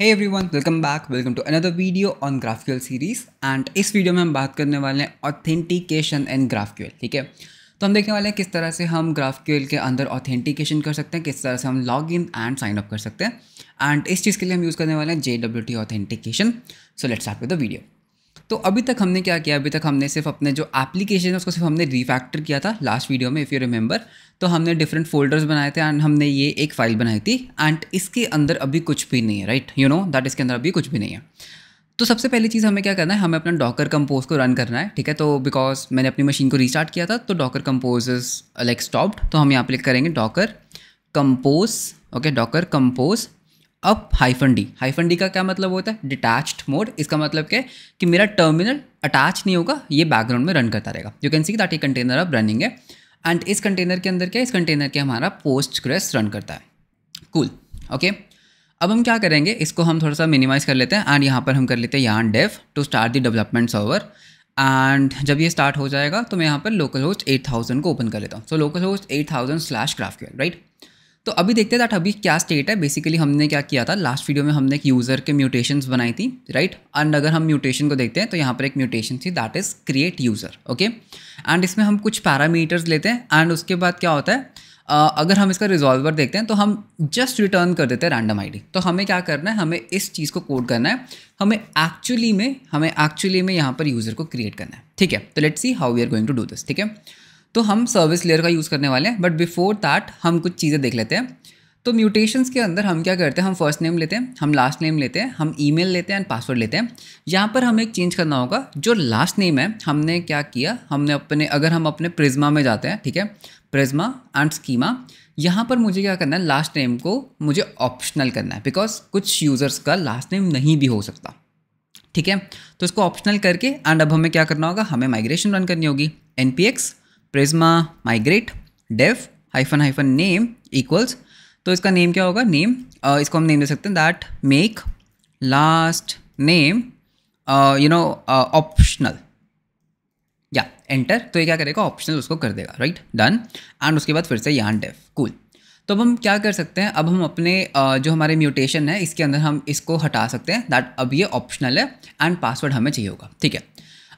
Hey one welcome back welcome to another video on GraphQL series and इस video में हम बात करने वाले हैं ऑथेंटिकेशन एंड ग्राफिकल ठीक है तो हम देखने वाले हैं किस तरह से हम ग्राफिकल के अंदर ऑथेंटिकेशन कर सकते हैं किस तरह से हम log in and sign up कर सकते हैं एंड इस चीज़ के लिए हम यूज़ करने वाले हैं J W T authentication so let's start with the video तो अभी तक हमने क्या किया अभी तक हमने सिर्फ अपने जो एप्लीकेशन है उसको सिर्फ हमने रिफैक्टर किया था लास्ट वीडियो में इफ़ यू रिमेंबर तो हमने डिफरेंट फोल्डर्स बनाए थे एंड हमने ये एक फाइल बनाई थी एंड इसके अंदर अभी कुछ भी नहीं है राइट यू नो दैट इसके अंदर अभी कुछ भी नहीं है तो सबसे पहली चीज़ हमें क्या करना है हमें अपना डॉकर कंपोज को रन करना है ठीक है तो बिकॉज मैंने अपनी मशीन को रीस्टार्ट किया था तो Docker compose is like stopped तो हम यहाँ पे करेंगे Docker compose okay Docker compose up hyphen D hyphen D का क्या मतलब होता है डिटैच्ड मोड इसका मतलब क्या है कि मेरा टर्मिनल अटैच नहीं होगा ये बैकग्राउंड में रन करता रहेगा यू कैन सी दैट ये कंटेनर अब रनिंग है एंड इस कंटेनर के अंदर क्या इस कंटेनर के हमारा पोस्ट क्रेस रन करता है कूल cool. Okay okay? अब हम क्या करेंगे इसको हम थोड़ा सा मिनिमाइज़ कर लेते हैं एंड यहाँ पर हम कर लेते हैं यहाँ dev to start the development server and जब ये स्टार्ट हो जाएगा तो मैं यहाँ पर लोकल होस्ट एट थाउजेंड को ओपन कर लेता हूँ so localhost eight thousand slash craft right तो अभी देखते दैट अभी क्या स्टेट है बेसिकली हमने क्या किया था लास्ट वीडियो में हमने एक यूज़र के म्यूटेशन बनाई थी राइट एंड अगर हम म्यूटेशन को देखते हैं तो यहाँ पर एक म्यूटेशन थी that is create user okay and इसमें हम कुछ पैरामीटर्स लेते हैं एंड उसके बाद क्या होता है Uh, अगर हम इसका रिजॉल्वर देखते हैं तो हम जस्ट रिटर्न कर देते हैं रैंडम आईडी तो हमें क्या करना है हमें इस चीज़ को कोड करना है हमें एक्चुअली में हमें एक्चुअली में यहाँ पर यूज़र को क्रिएट करना है ठीक है तो let's see how we are going to do this ठीक है तो हम सर्विस लेयर का यूज़ करने वाले हैं बट बिफोर दैट हम कुछ चीज़ें देख लेते हैं तो म्यूटेशंस के अंदर हम क्या करते हैं हम फर्स्ट नेम लेते हैं हम लास्ट नेम लेते हैं हम ईमेल लेते हैं एंड पासवर्ड लेते हैं यहाँ पर हमें एक चेंज करना होगा जो लास्ट नेम है हमने क्या किया हमने अपने अगर हम अपने प्रिज्मा में जाते हैं ठीक है प्रिज्मा एंड स्कीमा यहाँ पर मुझे क्या करना है लास्ट नेम को मुझे ऑप्शनल करना है बिकॉज कुछ यूज़र्स का लास्ट नेम नहीं भी हो सकता ठीक है तो इसको ऑप्शनल करके एंड अब हमें क्या करना होगा हमें माइग्रेशन रन करनी होगी N P X prisma migrate dev hyphen hyphen name equals तो इसका नेम क्या होगा नेम uh, इसको हम नेम दे सकते हैं that make last name you know optional या एंटर तो ये क्या करेगा ऑप्शनल उसको कर देगा राइट डन एंड उसके बाद फिर से यहाँ डेफ कूल तो अब हम क्या कर सकते हैं अब हम अपने uh, जो हमारे म्यूटेशन है इसके अंदर हम इसको हटा सकते हैं दैट अब ये ऑप्शनल है एंड पासवर्ड हमें चाहिए होगा ठीक है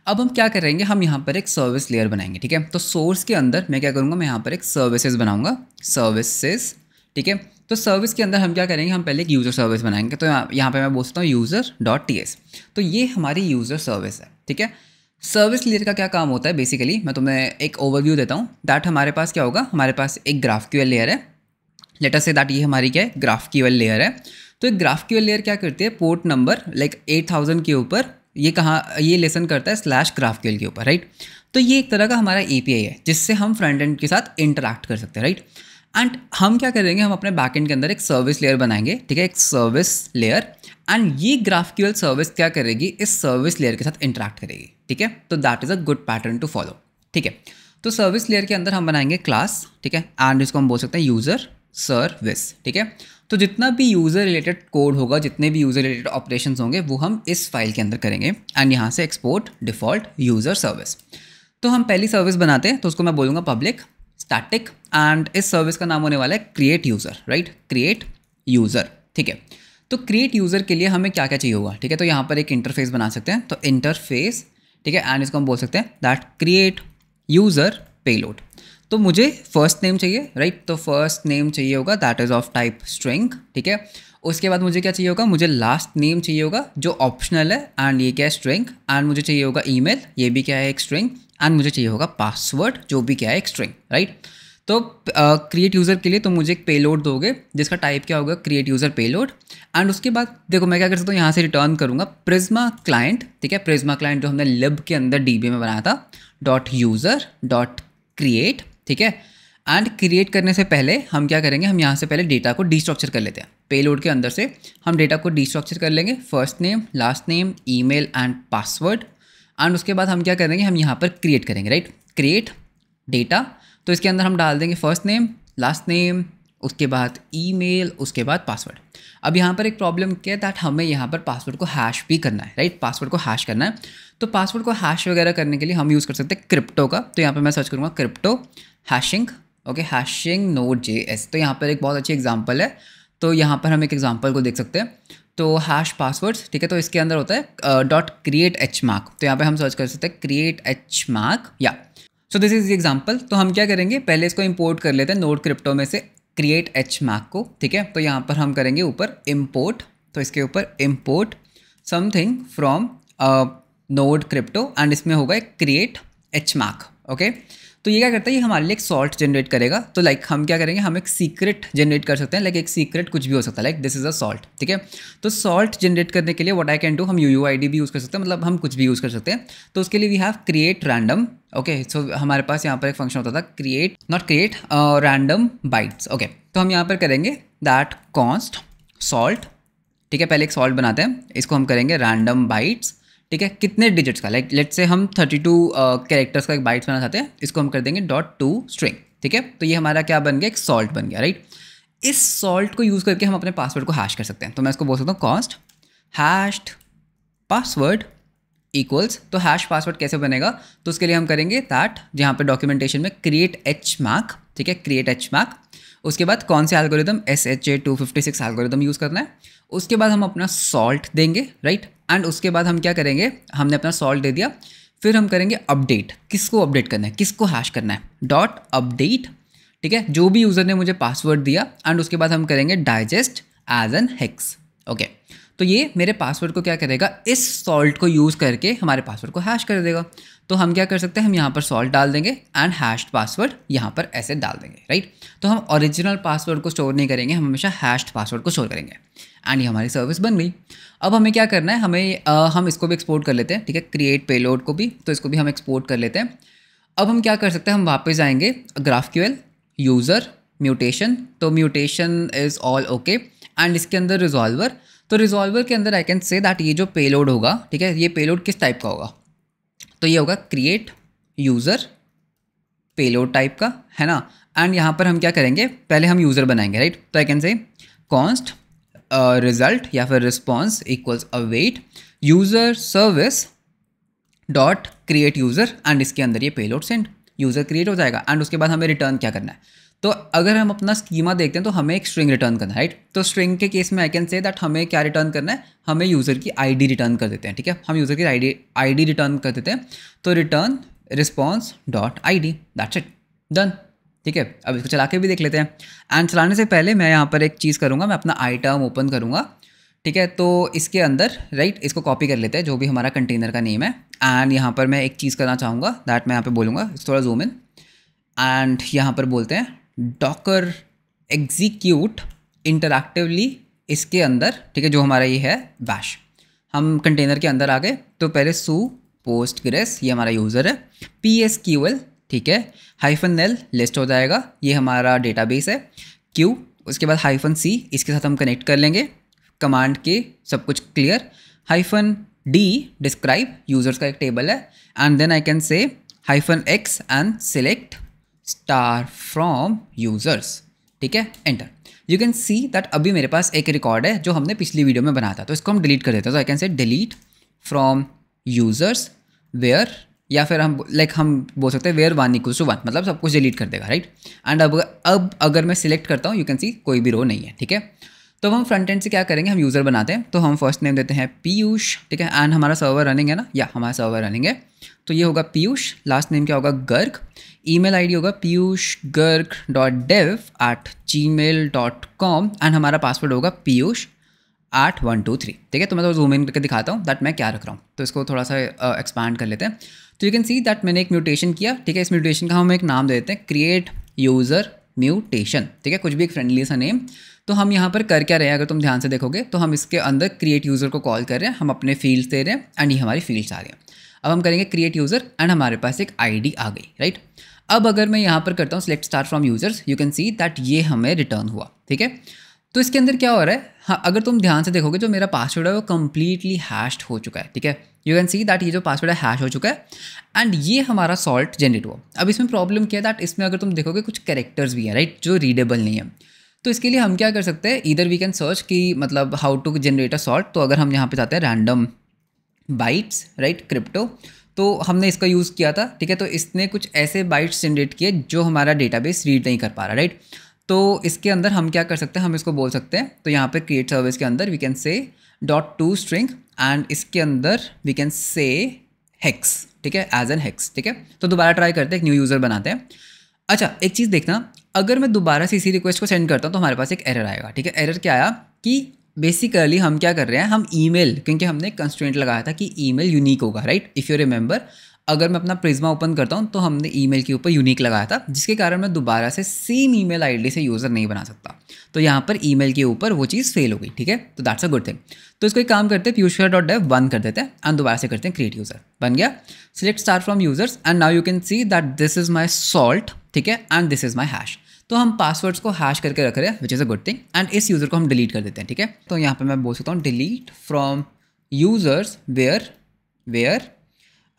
अब हम क्या करेंगे हम यहाँ पर एक सर्विस लेयर बनाएंगे ठीक है तो सोर्स के अंदर मैं क्या करूँगा मैं यहाँ पर एक सर्विसेज बनाऊँगा सर्विसेज ठीक है तो सर्विस के अंदर हम क्या करेंगे हम पहले एक यूज़र सर्विस बनाएंगे तो यहाँ पे मैं बोलता हूँ यूज़र डॉट टी एस तो ये हमारी यूज़र सर्विस है ठीक है सर्विस लेयर का क्या काम होता है बेसिकली मैं तुम्हें एक ओवरव्यू देता हूँ दैट हमारे पास क्या होगा हमारे पास एक ग्राफ क्यूएल लेयर है लेटर से दैट ये हमारी क्या है ग्राफ क्यूएल लेयर है तो एक ग्राफ क्यूएल लेयर क्या करती है port number like eight thousand के ऊपर ये कहाँ ये लेसन करता है स्लैश ग्राफ के ऊपर राइट तो ये एक तरह का हमारा ए है जिससे हम फ्रंट एंड के साथ इंटरेक्ट कर सकते हैं राइट एंड हम क्या करेंगे हम अपने बैक एंड के अंदर एक सर्विस लेयर बनाएंगे ठीक है एक सर्विस लेयर एंड ये की सर्विस क्या करेगी इस सर्विस लेयर के साथ इंटरेक्ट करेगी ठीक है तो that is a good pattern to follow ठीक है तो सर्विस लेयर के अंदर हम बनाएंगे क्लास ठीक है एंड इसको हम बोल सकते हैं यूज़र सर्विस ठीक है तो जितना भी यूज़र रिलेटेड कोड होगा जितने भी यूज़र रिलेटेड ऑपरेशन होंगे वो हम इस फाइल के अंदर करेंगे एंड यहाँ से एक्सपोर्ट डिफ़ॉल्ट यूज़र सर्विस तो हम पहली सर्विस बनाते हैं तो उसको मैं बोलूँगा पब्लिक स्टैटिक एंड इस सर्विस का नाम होने वाला है create user right create user ठीक है तो क्रिएट यूज़र के लिए हमें क्या क्या चाहिए होगा ठीक है तो यहाँ पर एक इंटरफेस बना सकते हैं तो इंटरफेस ठीक है एंड इसको हम बोल सकते हैं दैट क्रिएट यूज़र पेलोड तो मुझे फर्स्ट नेम चाहिए राइट तो फर्स्ट नेम चाहिए होगा that is of type string ठीक है उसके बाद मुझे क्या चाहिए होगा मुझे लास्ट नेम चाहिए होगा जो ऑप्शनल है एंड ये क्या है स्ट्रिंग एंड मुझे चाहिए होगा ईमेल ये भी क्या है एक स्ट्रिंग एंड मुझे चाहिए होगा पासवर्ड जो भी क्या है एक स्ट्रिंग राइट तो क्रिएट uh, यूज़र के लिए तो मुझे एक पेलोड दोगे जिसका टाइप क्या होगा क्रिएट यूज़र पेलोड एंड उसके बाद देखो मैं क्या कर सकता हूँ यहाँ से रिटर्न करूँगा प्रिज्मा क्लाइंट ठीक है प्रिज्मा क्लाइंट जो हमने लिब के अंदर डी में बनाया था डॉट यूज़र डॉट क्रिएट ठीक है एंड क्रिएट करने से पहले हम क्या करेंगे हम यहाँ से पहले डेटा को डिस्ट्रक्चर कर लेते हैं पेलोड के अंदर से हम डेटा को डिस्ट्रक्चर कर लेंगे first name last name email and password and उसके बाद हम क्या करेंगे हम यहाँ पर क्रिएट करेंगे राइट क्रिएट डेटा तो इसके अंदर हम डाल देंगे फर्स्ट नेम लास्ट नेम उसके बाद ईमेल उसके बाद पासवर्ड अब यहाँ पर एक प्रॉब्लम क्या है दैट हमें यहाँ पर पासवर्ड को हैश भी करना है राइट पासवर्ड को हैश करना है तो पासवर्ड को हैश वगैरह करने के लिए हम यूज़ कर सकते हैं क्रिप्टो का तो यहाँ पर मैं सर्च करूँगा crypto hashing okay hashing Node J S तो यहाँ पर एक बहुत अच्छी एग्जाम्पल है तो यहाँ पर हम एक एग्जाम्पल को देख सकते हैं तो हैश पासवर्ड्स ठीक है तो इसके अंदर होता है डॉट क्रिएट एच मार्क तो यहाँ पर हम सर्च कर सकते हैं क्रिएट एच मार्क या सो दिस इज एग्जाम्पल तो हम क्या करेंगे पहले इसको इम्पोर्ट कर लेते हैं नोट क्रिप्टो में से क्रिएट एच मैक को ठीक है तो यहाँ पर हम करेंगे ऊपर इम्पोर्ट तो इसके ऊपर import something from node crypto and इसमें होगा क्रिएट एच मैक ओके तो ये क्या करता है ये हमारे लिए एक सॉल्ट जनरेट करेगा तो लाइक हम क्या करेंगे हम एक सीक्रेट जनरेट कर सकते हैं लाइक एक सीक्रेट कुछ भी हो सकता है like this is a salt ठीक है तो सॉल्ट जनरेट करने के लिए वट आई कैन डू हम यू यू आई डी भी यूज़ कर सकते हैं मतलब हम कुछ भी यूज़ कर सकते हैं तो उसके लिए we have create random okay so हमारे पास यहाँ पर एक फंक्शन होता था create not create random bytes okay तो हम यहाँ पर करेंगे दैट कॉन्स्ट सॉल्ट ठीक है पहले एक सॉल्ट बनाते हैं इसको हम करेंगे रैंडम बाइट्स ठीक है कितने डिजिट्स का लाइक लेट से हम थर्टी टू कैरेक्टर्स का एक बाइट्स बना चाहते हैं इसको हम कर देंगे डॉट टू स्ट्रिंग ठीक है तो ये हमारा क्या बन गया एक सॉल्ट बन गया राइट इस सॉल्ट को यूज़ करके हम अपने पासवर्ड को हैश कर सकते हैं तो मैं इसको बोल सकता हूँ कॉस्ट हैश्ड पासवर्ड इक्वल्स तो हैश पासवर्ड कैसे बनेगा तो उसके लिए हम करेंगे दैट जहाँ पर डॉक्यूमेंटेशन में क्रिएट एच मार्क ठीक है क्रिएट एच मार्क उसके बाद कौन से algorithm S H A two fifty six algorithm use करना है उसके बाद हम अपना सॉल्ट देंगे राइट एंड उसके बाद हम क्या करेंगे हमने अपना सॉल्ट दे दिया फिर हम करेंगे अपडेट किसको अपडेट करना है किसको हैश करना है डॉट अपडेट ठीक है जो भी यूज़र ने मुझे पासवर्ड दिया एंड उसके बाद हम करेंगे digest as an hex okay तो ये मेरे पासवर्ड को क्या करेगा इस सॉल्ट को यूज़ करके हमारे पासवर्ड को हैश कर देगा तो हम क्या कर सकते हैं हम यहाँ पर सॉल्ट डाल देंगे एंड हैश्ड पासवर्ड यहाँ पर ऐसे डाल देंगे राइट तो हम ओरिजिनल पासवर्ड को स्टोर नहीं करेंगे हम हमेशा हैश्ड पासवर्ड को स्टोर करेंगे एंड ये हमारी सर्विस बन गई अब हमें क्या करना है हमें आ, हम इसको भी एक्सपोर्ट कर लेते हैं ठीक है क्रिएट पेलोड को भी तो इसको भी हम एक्सपोर्ट कर लेते हैं अब हम क्या कर सकते हैं हम वापस जाएंगे ग्राफ क्यूएल यूज़र म्यूटेशन तो mutation is all okay and इसके अंदर रिजॉल्वर तो रिजॉल्वर के अंदर आई कैन से दैट ये जो पेलोड होगा ठीक है ये पेलोड किस टाइप का होगा तो ये होगा क्रिएट यूज़र पेलोड टाइप का है ना एंड यहाँ पर हम क्या करेंगे पहले हम यूज़र बनाएंगे राइट तो आई कैन से कॉन्स्ट रिजल्ट या फिर response equals await user service dot create user and इसके अंदर ये पेलोड सेंड यूज़र क्रिएट हो जाएगा एंड उसके बाद हमें रिटर्न क्या करना है तो अगर हम अपना स्कीमा देखते हैं तो हमें एक स्ट्रिंग रिटर्न करना है राइट तो स्ट्रिंग के केस में आई कैन से दैट हमें क्या रिटर्न करना है हमें यूज़र की आईडी रिटर्न कर देते हैं ठीक है हम यूज़र की आईडी आईडी रिटर्न कर देते हैं तो return response dot I D that's it done ठीक है अब इसको चला के भी देख लेते हैं एंड चलाने से पहले मैं यहाँ पर एक चीज़ करूँगा मैं अपना आई टर्म ओपन करूँगा ठीक है तो इसके अंदर राइट इसको कॉपी कर लेते हैं जो भी हमारा कंटेनर का नेम है एंड यहाँ पर मैं एक चीज़ करना चाहूँगा दैट मैं यहाँ पर बोलूँगा थोड़ा जूम इन एंड यहाँ पर बोलते हैं डॉकर एग्जीक्यूट इंटरक्टिवली इसके अंदर ठीक है जो हमारा ये है बैश हम कंटेनर के अंदर आ गए तो पहले सू पोस्ट ग्रेस ये हमारा यूज़र है पी एस क्यू एल ठीक है हाइफन एल लिस्ट हो जाएगा ये हमारा डेटाबेस है क्यू उसके बाद हाइफन सी इसके साथ हम कनेक्ट कर लेंगे कमांड के सब कुछ clear hyphen D describe users का एक टेबल है and then I can say hyphen X and select star from users ठीक है enter you can see that अभी मेरे पास एक रिकॉर्ड है जो हमने पिछली वीडियो में बनाया था तो इसको हम डिलीट कर देते हैं तो I can say delete from users where या फिर हम लाइक हम बोल सकते हैं where one equal to one मतलब सब कुछ डिलीट कर देगा राइट एंड अब अब अगर मैं सिलेक्ट करता हूँ यू कैन सी कोई भी रो नहीं है ठीक है तो हम फ्रंट एंड से क्या करेंगे हम यूज़र बनाते हैं तो हम फर्स्ट नेम देते हैं पीयूष ठीक है एंड हमारा सर्वर रनिंग है ना या हमारा सर्वर रनिंग है तो ये होगा पीयूष लास्ट नेम क्या होगा गर्ग ईमेल आईडी होगा Piyush Garg dot dev at Gmail dot com and हमारा पासवर्ड होगा Piyush at one two three ठीक है तो मैं तो जूम इन करके दिखाता हूँ दैट मैं क्या रख रहा हूँ तो इसको थोड़ा सा एक्सपांड uh, कर लेते हैं तो यू कैन सी दैट मैंने एक म्यूटेशन किया ठीक है इस म्यूटेशन का हम एक नाम दे देते हैं क्रिएट यूज़र म्यूटेशन ठीक है कुछ भी एक फ्रेंडली सा नेम तो हम यहाँ पर कर क्या रहे हैं अगर तुम ध्यान से देखोगे तो हम इसके अंदर क्रिएट यूज़र को कॉल कर रहे हैं हम अपने फील्ड्स दे रहे हैं एंड ये हमारी फील्ड्स आ रही हैं अब हम करेंगे क्रिएट यूज़र एंड हमारे पास एक आई आ गई राइट अब अगर मैं यहाँ पर करता हूँ select start from users you can see that ये हमें रिटर्न हुआ ठीक है तो इसके अंदर क्या हो रहा है हाँ अगर तुम ध्यान से देखोगे जो मेरा पासवर्ड है वो कम्प्लीटली हैश्ड हो चुका है ठीक है यू कैन सी दैट ये जो पासवर्ड है हैश हो चुका है एंड ये हमारा सॉल्ट जनरेट हुआ अब इसमें प्रॉब्लम क्या है दैट इसमें अगर तुम देखोगे कुछ कैरेक्टर्स भी हैं राइट जो रीडेबल नहीं है तो इसके लिए हम क्या कर सकते हैं इधर वी कैन सर्च कि मतलब how to generate a salt तो अगर हम यहाँ पे जाते हैं रैंडम बाइट्स राइट क्रिप्टो तो हमने इसका यूज़ किया था ठीक है तो इसने कुछ ऐसे बाइट्स जनरेट किए जो हमारा डेटाबेस रीड नहीं कर पा रहा राइट तो इसके अंदर हम क्या कर सकते हैं हम इसको बोल सकते हैं तो यहाँ पे क्रिएट सर्विस के अंदर we can say dot to string and इसके अंदर वी कैन से हेक्स ठीक है एज एन हैक्स ठीक है तो दोबारा ट्राई करते हैं एक न्यू यूज़र बनाते हैं अच्छा एक चीज़ देखना अगर मैं दोबारा से इसी रिक्वेस्ट को सेंड करता हूँ तो हमारे पास एक एरर आएगा ठीक है एरर क्या आया कि बेसिकली हम क्या कर रहे हैं हम ईमेल क्योंकि हमने कंस्टेंट लगाया था कि ईमेल यूनिक होगा राइट इफ़ यू रिमेंबर अगर मैं अपना प्रिज्मा ओपन करता हूँ तो हमने ई के ऊपर यूनिक लगाया था जिसके कारण मैं दोबारा से सेम ई मेल से यूज़र नहीं बना सकता तो यहाँ पर ई के ऊपर वो चीज़ फेल हो गई ठीक है तो दैट्स अ गुड थिंग तो इसको एक काम करते हैं प्यूशर डॉट डेव बंद कर देते हैं एंड दोबारा से करते हैं क्रिएट यूज़र बन गया select star from users and now you can see that this is my salt ठीक है and this is my hash तो हम पासवर्ड्स को हैश करके रख रहे हैं which is a good thing and इस यूज़र को हम डिलीट कर देते हैं ठीक है तो यहाँ पर मैं बोल सकता हूँ delete from users where where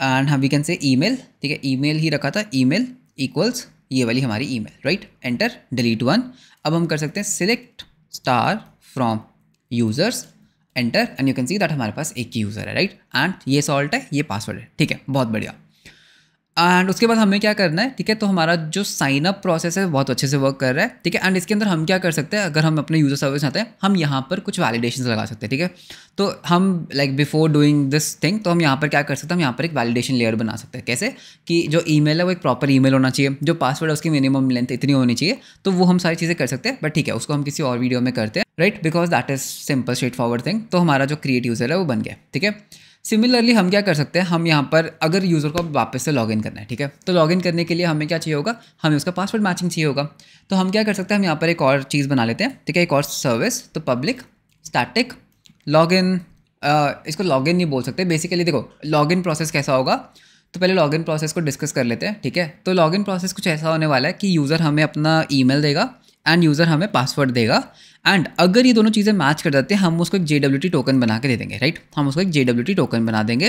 and हम वी कैन से ईमेल ठीक है ईमेल ही रखा था ईमेल इक्वल्स ये वाली हमारी email right enter delete one अब हम कर सकते हैं select star from users enter and you can see that हमारे पास एक ही यूज़र है राइट एंड ये सॉल्ट है ये पासवर्ड है ठीक है बहुत बढ़िया एंड उसके बाद हमें क्या करना है ठीक है तो हमारा जो साइन अप प्रोसेस है बहुत अच्छे से वर्क कर रहा है ठीक है एंड इसके अंदर हम क्या कर सकते हैं अगर हम अपने यूज़र सर्विस आते हैं हम यहाँ पर कुछ वैलिडेशन लगा सकते हैं ठीक है तो हम like before doing this thing तो हम यहाँ पर क्या कर सकते हैं हम यहाँ पर एक वैलिडेशन लेयर बना सकते हैं कैसे कि जो ई है वो एक प्रॉपर ई होना चाहिए जो पासवर्ड है उसकी मिनिमम लेंथ इतनी होनी चाहिए तो वो हम सारी चीज़ें कर सकते हैं बट ठीक है उसको हम किसी और वीडियो में करते हैं right because that is simple straightforward thing तो हमारा जो क्रिएट यूज़र है वो बन गया ठीक है सिमिलरली हम क्या कर सकते हैं हम यहाँ पर अगर यूज़र को वापस से लॉगिन करना है ठीक है तो लॉगिन करने के लिए हमें क्या चाहिए होगा हमें उसका पासवर्ड मैचिंग चाहिए होगा तो हम क्या कर सकते हैं हम यहाँ पर एक और चीज़ बना लेते हैं ठीक है एक और सर्विस तो पब्लिक स्टैटिक लॉगिन इसको लॉगिन नहीं बोल सकते बेसिकली देखो लॉगिन प्रोसेस कैसा होगा तो पहले लॉगिन प्रोसेस को डिस्कस कर लेते हैं ठीक है तो लॉगिन प्रोसेस कुछ ऐसा होने वाला है कि यूज़र हमें अपना ईमेल देगा एंड यूज़र हमें पासवर्ड देगा एंड अगर ये दोनों चीज़ें मैच कर जाते हैं हम उसको एक जे डब्ल्यू टी टोकन बना के दे देंगे राइट हम उसको एक जे डब्ल्यू टी टोकन बना देंगे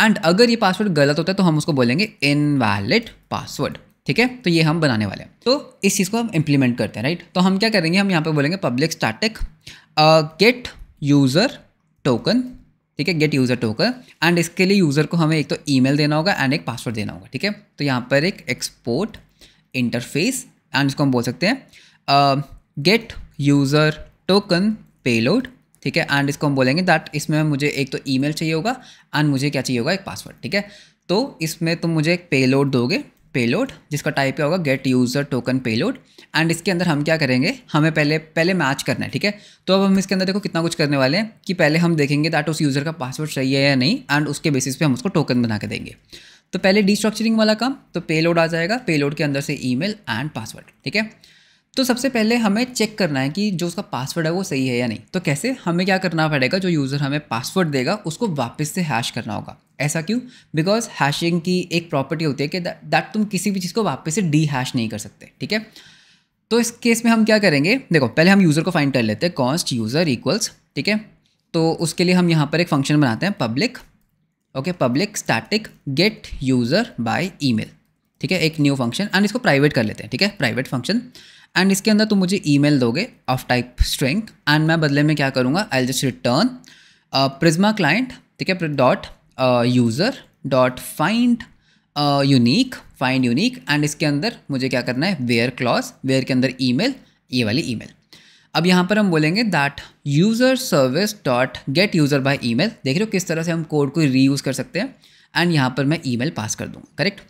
एंड अगर ये पासवर्ड गलत होता है तो हम उसको बोलेंगे इनवैलिड पासवर्ड ठीक है तो ये हम बनाने वाले हैं तो इस चीज़ को हम इम्प्लीमेंट करते हैं राइट तो हम क्या करेंगे हम यहाँ पर बोलेंगे public static get user token ठीक है गेट यूज़र टोकन एंड इसके लिए यूज़र को हमें एक तो मेल देना होगा एंड एक पासवर्ड देना होगा ठीक है तो यहाँ पर एक एक्सपोर्ट इंटरफेस एंड इसको हम बोल सकते हैं गेट यूज़र टोकन पेलोड ठीक है एंड इसको हम बोलेंगे दैट इसमें मुझे एक तो ईमेल चाहिए होगा एंड मुझे क्या चाहिए होगा एक पासवर्ड ठीक है तो इसमें तुम मुझे एक पेलोड दोगे पेलोड जिसका टाइप क्या होगा get user token payload and इसके अंदर हम क्या करेंगे हमें पहले पहले मैच करना है ठीक है तो अब हम इसके अंदर देखो कितना कुछ करने वाले हैं कि पहले हम देखेंगे दैट उस यूज़र का पासवर्ड सही है या नहीं एंड उसके बेसिस पे हम उसको टोकन बना के देंगे तो पहले डिस्ट्रक्चरिंग वाला काम तो पेलोड आ जाएगा पेलोड के अंदर से ईमेल एंड पासवर्ड ठीक है तो सबसे पहले हमें चेक करना है कि जो उसका पासवर्ड है वो सही है या नहीं तो कैसे हमें क्या करना पड़ेगा जो यूज़र हमें पासवर्ड देगा उसको वापस से हैश करना होगा ऐसा क्यों बिकॉज हैशिंग की एक प्रॉपर्टी होती है कि दैट तुम किसी भी चीज़ को वापस से डी हैश नहीं कर सकते ठीक है तो इस केस में हम क्या करेंगे देखो पहले हम यूज़र को फाइंड कर लेते हैं कॉन्स्ट यूज़र इक्वल्स ठीक है तो उसके लिए हम यहाँ पर एक फंक्शन बनाते हैं public okay public static get user by email ठीक है एक न्यू फंक्शन एंड इसको प्राइवेट कर लेते हैं ठीक है प्राइवेट फंक्शन एंड इसके अंदर तुम मुझे मेल दोगे ऑफ टाइप स्ट्रिंग एंड मैं बदले में क्या करूँगा I just return Prisma client ठीक है dot user dot find unique find unique and इसके अंदर मुझे क्या करना है वेयर क्लॉज वेयर के अंदर मेल ये वाली मेल अब यहाँ पर हम बोलेंगे that user service dot get user by mail देख रहे हो किस तरह से हम कोड को रीयूज़ कर सकते हैं एंड यहाँ पर मैं ईमेल पास कर दूँगा करेक्ट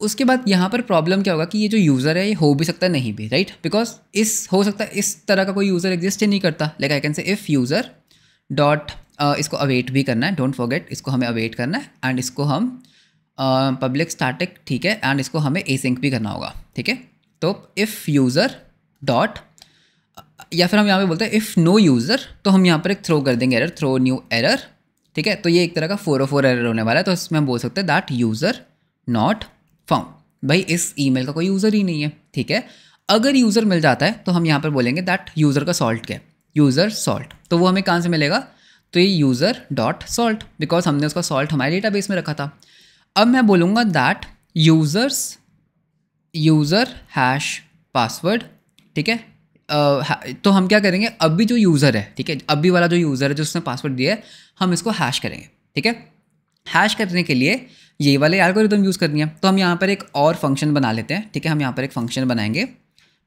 उसके बाद यहाँ पर प्रॉब्लम क्या होगा कि ये जो यूज़र है ये हो भी सकता है नहीं भी राइट बिकॉज इस हो सकता है इस तरह का कोई यूज़र एग्जिस्ट ही नहीं करता like I can say if user dot इसको अवेट भी करना है डोंट फॉरगेट इसको हमें अवेट करना है एंड इसको हम पब्लिक uh, स्टार्टिक ठीक है एंड इसको हमें एसिंक भी करना होगा ठीक है तो इफ़ यूज़र डॉट या फिर हम यहाँ पे बोलते हैं इफ़ नो यूज़र तो हम यहाँ पर एक थ्रो कर देंगे एरर थ्रो न्यू एरर ठीक है तो ये एक तरह का फोर ओ फोर एरर होने वाला है तो इसमें हम बोल सकते हैं दैट यूज़र नॉट फाउंड भाई इस ईमेल का कोई यूज़र ही नहीं है ठीक है अगर यूज़र मिल जाता है तो हम यहाँ पर बोलेंगे दैट यूज़र का सॉल्ट क्या है यूज़र सॉल्ट तो वो हमें कहाँ से मिलेगा तो ये यूज़र डॉट सॉल्ट बिकॉज हमने उसका सॉल्ट हमारे डेटा में रखा था अब मैं बोलूँगा that users user hash password ठीक है तो हम क्या करेंगे अभी जो यूज़र है ठीक है अभी वाला जो यूज़र है जो उसने पासवर्ड दिया है हम इसको हैश करेंगे ठीक है हैश करने के लिए ये वाले एल्गोरिदम यूज़ करनी है तो हम यहाँ पर एक और फंक्शन बना लेते हैं ठीक है हम यहाँ पर एक फंक्शन बनाएंगे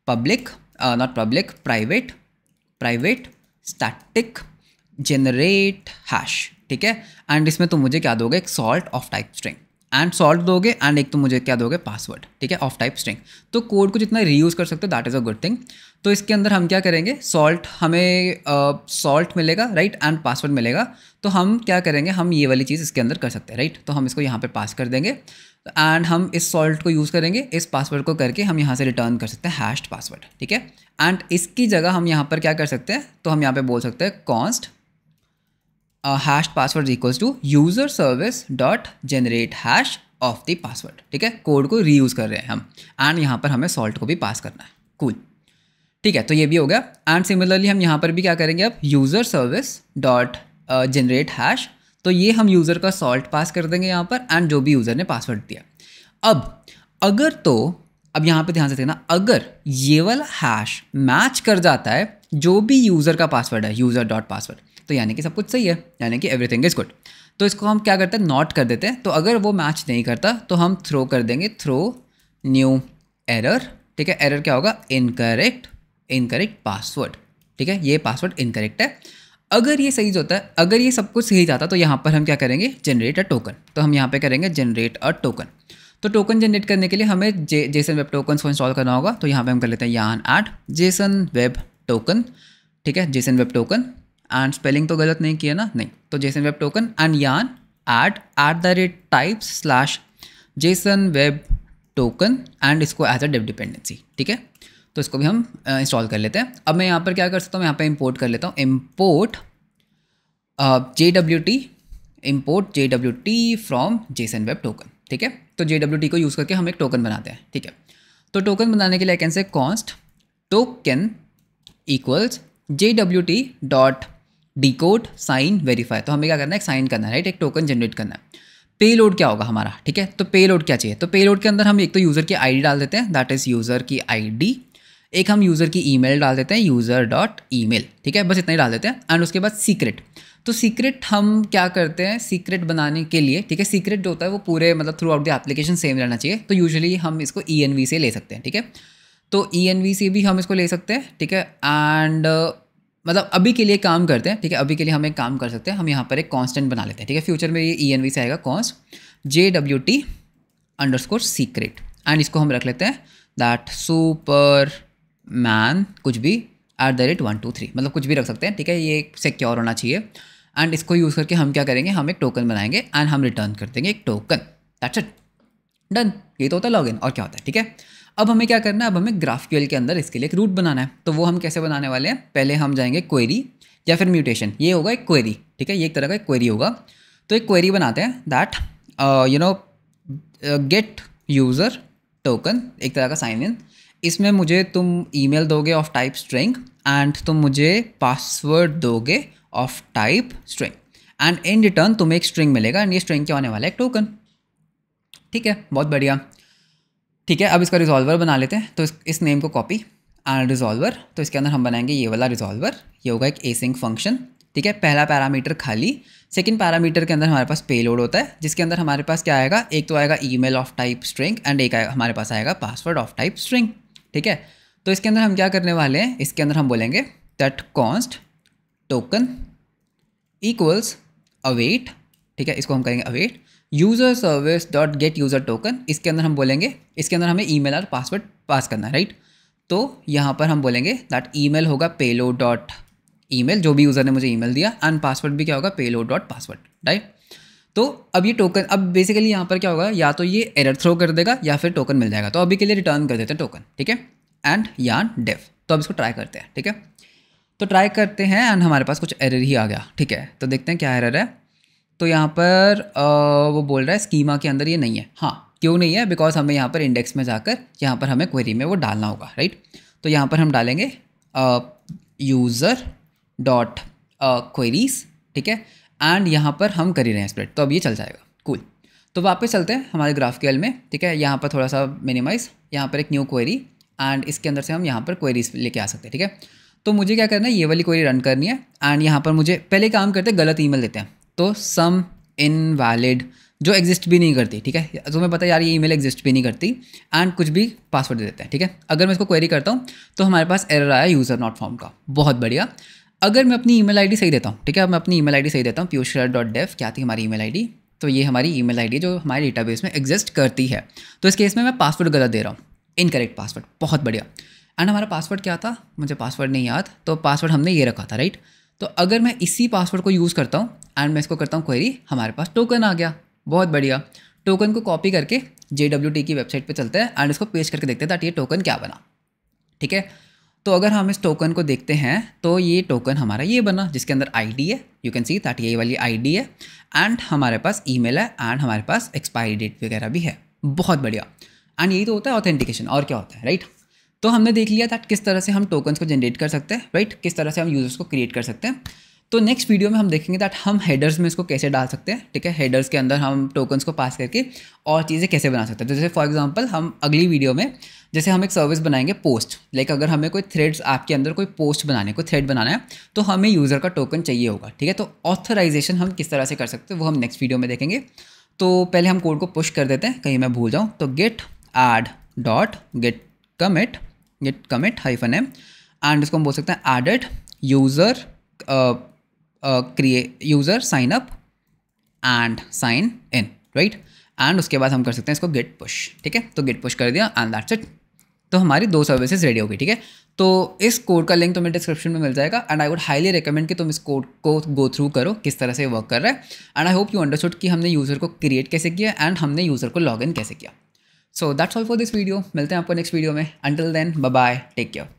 public not public private private static generate hash ठीक है एंड इसमें तुम मुझे क्या दोगे एक salt of type string and salt दोगे एंड एक तो मुझे क्या दोगे पासवर्ड ठीक है ऑफ टाइप स्ट्रिंग तो कोड को जितना रीयूज़ कर सकते हो that is a good thing तो इसके अंदर हम क्या करेंगे सॉल्ट हमें सॉल्ट uh, मिलेगा राइट एंड पासवर्ड मिलेगा तो हम क्या करेंगे हम ये वाली चीज़ इसके अंदर कर सकते हैं राइट तो हम इसको यहाँ पर पास कर देंगे एंड हम इस सॉल्ट को यूज़ करेंगे इस पासवर्ड को करके हम यहाँ से रिटर्न कर सकते हैं हैश्ड पासवर्ड ठीक है एंड इसकी जगह हम यहाँ पर क्या कर सकते हैं तो हम यहाँ पर बोल सकते हैं const hash password equals to user service dot generate hash of the password ठीक है कोड को रीयूज़ कर रहे हैं हम एंड यहाँ पर हमें सॉल्ट को भी पास करना है कूल cool. ठीक है तो ये भी हो गया एंड सिमिलरली हम यहाँ पर भी क्या करेंगे अब user service dot generate hash तो ये हम यूज़र का सॉल्ट पास कर देंगे यहाँ पर एंड जो भी यूज़र ने पासवर्ड दिया अब अगर तो अब यहाँ पे ध्यान से देखना अगर ये वाला हैश मैच कर जाता है जो भी यूज़र का पासवर्ड है यूज़र डॉट पासवर्ड तो यानी कि सब कुछ सही है यानी कि एवरीथिंग इज़ गुड तो इसको हम क्या करते हैं नॉट कर देते हैं तो अगर वो मैच नहीं करता तो हम थ्रो कर देंगे थ्रो न्यू एरर ठीक है एरर क्या होगा इनकरेक्ट इनकरेक्ट पासवर्ड ठीक है ये पासवर्ड इनकरेक्ट है अगर ये सही होता है अगर ये सब कुछ सही जाता तो यहाँ पर हम क्या करेंगे जनरेट अ टोकन तो हम यहाँ पे करेंगे जनरेट अ टोकन तो टोकन जनरेट करने के लिए हमें जे जेसन वेब टोकन को इंस्टॉल करना होगा तो यहाँ पे हम कर लेते हैं यान आठ जेसन वेब टोकन ठीक है JSON web token and spelling तो गलत नहीं किया ना नहीं तो JSON web token and yarn at at the rate type slash JSON web token and इसको एज अ डेव डिपेंडेंसी ठीक है तो इसको भी हम इंस्टॉल कर लेते हैं अब मैं यहाँ पर क्या कर सकता हूँ यहाँ पर इम्पोर्ट कर लेता हूँ import J W T import J W T from JSON web token ठीक है तो जे डब्ल्यू टी को यूज़ करके हम एक टोकन बनाते हैं ठीक है तो टोकन बनाने के लिए कैन से const token equals J W T dot decode sign verify तो हमें क्या करना है साइन करना है राइट एक टोकन जनरेट करना है पे लोड क्या होगा हमारा ठीक है तो पे लोड क्या चाहिए तो पे लोड के अंदर हम एक तो यूज़र की आई डी डाल देते हैं दैट इज़ यूज़र की आई डी एक हम यूज़र की ईमेल डाल देते हैं यूज़र डॉट ई ठीक है बस इतना ही डाल देते हैं एंड उसके बाद सीक्रेट तो सीक्रेट हम क्या करते हैं सीक्रेट बनाने के लिए ठीक है सीक्रेट जो होता है वो पूरे मतलब throughout the application same रहना चाहिए तो यूजुअली हम इसको ई से ले सकते हैं ठीक है तो ई से भी हम इसको ले सकते हैं ठीक है एंड मतलब अभी के लिए काम करते हैं ठीक है अभी के लिए हम एक काम कर सकते हैं हम यहाँ पर एक कॉन्स्टेंट बना लेते हैं ठीक है फ्यूचर में ये ई एन वी से आएगा const J W T underscore secret and इसको हम रख लेते हैं दैट सुपर मैन कुछ भी at the rate one two three मतलब कुछ भी रख सकते हैं ठीक है ये सिक्योर होना चाहिए एंड इसको यूज़ करके हम क्या करेंगे हम एक टोकन बनाएंगे एंड हम रिटर्न कर देंगे एक टोकन दैट्स इट डन ये तो होता है इन और क्या होता है ठीक है अब हमें क्या करना है अब हमें ग्राफ के अंदर इसके लिए एक रूट बनाना है तो वो हम कैसे बनाने वाले हैं पहले हम जाएंगे क्वेरी या फिर म्यूटेशन ये होगा एक क्वेरी ठीक है ये एक तरह का एक क्वेरी होगा तो एक क्वेरी बनाते हैं that you know get user token एक तरह का साइन इन इसमें मुझे तुम ईमेल दोगे ऑफ टाइप स्ट्रिंग एंड तुम मुझे पासवर्ड दोगे of type string and in return तुम्हें एक स्ट्रिंग मिलेगा एंड ये स्ट्रिंग क्या होने वाला है एक टोकन ठीक है बहुत बढ़िया ठीक है अब इसका रिजॉल्वर बना लेते हैं तो इस, इस नेम को कॉपी एंड रिजॉल्वर तो इसके अंदर हम बनाएंगे ये वाला रिजॉल्वर ये होगा एक एसिंग फंक्शन ठीक है पहला पैरामीटर खाली सेकंड पैरामीटर के अंदर हमारे पास पेलोड होता है जिसके अंदर हमारे पास क्या आएगा एक तो आएगा email of type string and एक हमारे पास आएगा पासवर्ड ऑफ टाइप स्ट्रिंग ठीक है तो इसके अंदर हम क्या करने वाले हैं इसके अंदर हम बोलेंगे that const token equals await ठीक है इसको हम करेंगे await user service dot get user token इसके अंदर हम बोलेंगे इसके अंदर हमें ईमेल और पासवर्ड पास करना है राइट तो यहाँ पर हम बोलेंगे दैट ईमेल होगा पेलो डॉट ईमेल जो भी यूज़र ने मुझे ईमेल दिया एंड पासवर्ड भी क्या होगा पेलो डॉट पासवर्ड राइट तो अब ये टोकन अब बेसिकली यहाँ पर क्या होगा या तो ये एरर थ्रो कर देगा या फिर टोकन मिल जाएगा तो अभी के लिए रिटर्न कर देते हैं टोकन ठीक है एंड यान डेफ तो अब इसको ट्राई करते हैं ठीक है तो ट्राई करते हैं एंड हमारे पास कुछ एरर ही आ गया ठीक है तो देखते हैं क्या एरर है तो यहाँ पर आ, वो बोल रहा है स्कीमा के अंदर ये नहीं है हाँ क्यों नहीं है बिकॉज हमें यहाँ पर इंडेक्स में जाकर यहाँ पर हमें क्वेरी में वो डालना होगा राइट तो यहाँ पर हम डालेंगे यूज़र डॉट क्वेरीज ठीक है एंड यहाँ पर हम कर ही रहे हैं स्प्रेड तो अब ये चल जाएगा कूल तो वापस चलते हैं हमारे ग्राफ के में ठीक है यहाँ पर थोड़ा सा मिनिमाइज यहाँ पर एक न्यू क्वेरी एंड इसके अंदर से हम यहाँ पर क्वेरीज लेके आ सकते हैं ठीक है तो मुझे क्या करना है ये वाली क्वेरी रन करनी है एंड यहाँ पर मुझे पहले काम करते हैं गलत ईमेल देते हैं तो सम इनवैलिड जो एग्जिस्ट भी नहीं करती ठीक है तुम्हें पता यार ये ईमेल एग्जिस्ट भी नहीं करती एंड कुछ भी पासवर्ड दे देते हैं ठीक है अगर मैं इसको क्वेरी करता हूँ तो हमारे पास एरर आया यूज़र नॉट फॉर्म का बहुत बढ़िया अगर मैं अपनी ईमेल आईडी सही देता हूँ ठीक है अब मैं अपनी ईमेल आईडी सही देता हूँ पीयूष डॉट डेव क्या थी हमारी ईमेल आईडी तो ये हमारी ईमेल आईडी जो हमारे डेटाबेस में एग्जिस्ट करती है तो इस केस में मैं पासवर्ड गलत दे रहा हूँ इनकरेक्ट पासवर्ड बहुत बढ़िया एंड हमारा पासवर्ड क्या था मुझे पासवर्ड नहीं याद तो पासवर्ड हमने ये रखा था राइट तो अगर मैं इसी पासवर्ड को यूज़ करता हूँ एंड मैं इसको करता हूँ क्वेरी हमारे पास टोकन आ गया बहुत बढ़िया टोकन को कॉपी करके जे की वेबसाइट पर चलते हैं एंड इसको पेश करके देखते हैं दैट ये टोकन क्या बना ठीक है तो अगर हम इस टोकन को देखते हैं तो ये टोकन हमारा ये बना जिसके अंदर आईडी है यू कैन सी ताट ये वाली आईडी है एंड हमारे पास ईमेल है एंड हमारे पास एक्सपायरी डेट वगैरह भी है बहुत बढ़िया एंड यही तो होता है ऑथेंटिकेशन और क्या होता है राइट तो हमने देख लिया था किस तरह से हम टोकन्स को जनरेट कर सकते हैं राइट किस तरह से हम यूज़र्स को क्रिएट कर सकते हैं तो नेक्स्ट वीडियो में हम देखेंगे दैट हम हेडर्स में इसको कैसे डाल सकते हैं ठीक है हेडर्स के अंदर हम टोकन्स को पास करके और चीज़ें कैसे बना सकते हैं तो जैसे फॉर एग्जांपल हम अगली वीडियो में जैसे हम एक सर्विस बनाएंगे पोस्ट लाइक अगर हमें कोई थ्रेड्स आपके अंदर कोई पोस्ट बनाने कोई थ्रेड बनाना है तो हमें यूज़र का टोकन चाहिए होगा ठीक है तो ऑथराइजेशन हम किस तरह से कर सकते हैं वो हम नेक्स्ट वीडियो में देखेंगे तो पहले हम कोड को पुश कर देते हैं कहीं मैं भूल जाऊँ तो git add dot git commit git commit hyphen M and इसको हम बोल सकते हैं added user create user sign up and sign in right and उसके बाद हम कर सकते हैं इसको गेट पुश ठीक है तो गेट पुश कर दिया एंड दैट्स इट तो हमारी दो सर्विसेज रेडी हो गई ठीक है तो इस कोड का लिंक तुम्हें डिस्क्रिप्शन में मिल जाएगा and I would highly recommend कि तुम इस कोड को गो थ्रू करो किस तरह से वर्क कर रहा है and I hope you understood कि हमने यूज़र को क्रिएट कैसे किया एंड हमने यूज़र को लॉग इन कैसे किया so that's all for this video मिलते हैं आपको नेक्स्ट वीडियो में until then bye take care